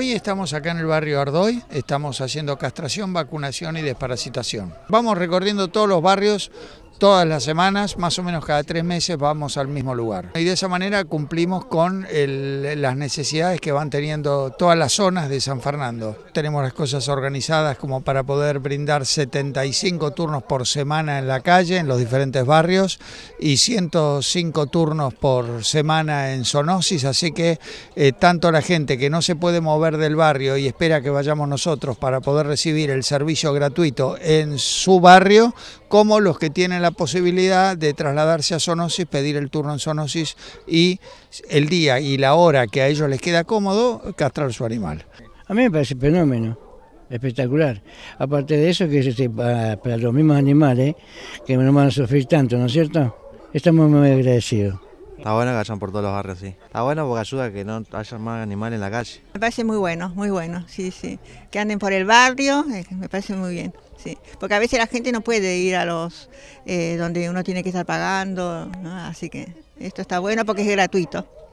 Hoy estamos acá en el barrio Ardoy, estamos haciendo castración, vacunación y desparasitación. Vamos recorriendo todos los barrios todas las semanas, más o menos cada tres meses vamos al mismo lugar. Y de esa manera cumplimos con las necesidades que van teniendo todas las zonas de San Fernando. Tenemos las cosas organizadas como para poder brindar 75 turnos por semana en la calle, en los diferentes barrios, y 105 turnos por semana en Sonosis. así que eh, tanto la gente que no se puede mover del barrio y espera que vayamos nosotros para poder recibir el servicio gratuito en su barrio, como los que tienen la posibilidad de trasladarse a Sonosis, pedir el turno en Sonosis y el día y la hora que a ellos les queda cómodo, castrar su animal. A mí me parece fenómeno, espectacular. Aparte de eso, que este, para, para los mismos animales, que no van a sufrir tanto, ¿no es cierto? Estamos muy agradecidos. Está bueno que vayan por todos los barrios, sí. Está bueno porque ayuda a que no haya más animales en la calle. Me parece muy bueno, muy bueno, sí, sí. Que anden por el barrio, eh, me parece muy bien, sí. Porque a veces la gente no puede ir a los eh, donde uno tiene que estar pagando, ¿no? así que esto está bueno porque es gratuito.